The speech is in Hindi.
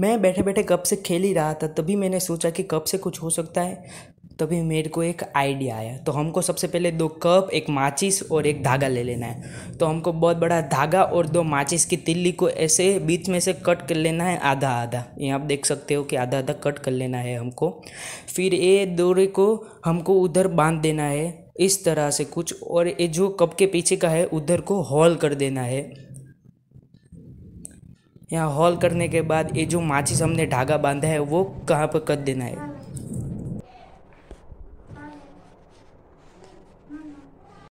मैं बैठे बैठे कब से खेल ही रहा था तभी मैंने सोचा कि कब से कुछ हो सकता है तभी मेरे को एक आइडिया आया तो हमको सबसे पहले दो कप एक माचिस और एक धागा ले लेना है तो हमको बहुत बड़ा धागा और दो माचिस की तिल्ली को ऐसे बीच में से कट कर लेना है आधा आधा ये आप देख सकते हो कि आधा आधा कट कर लेना है हमको फिर ये दौरे को हमको उधर बांध देना है इस तरह से कुछ और ये जो कप के पीछे का है उधर को हॉल कर देना है यहाँ हॉल करने के बाद ये जो माचिस हमने धागा बांधा है वो कहाँ पर कर देना है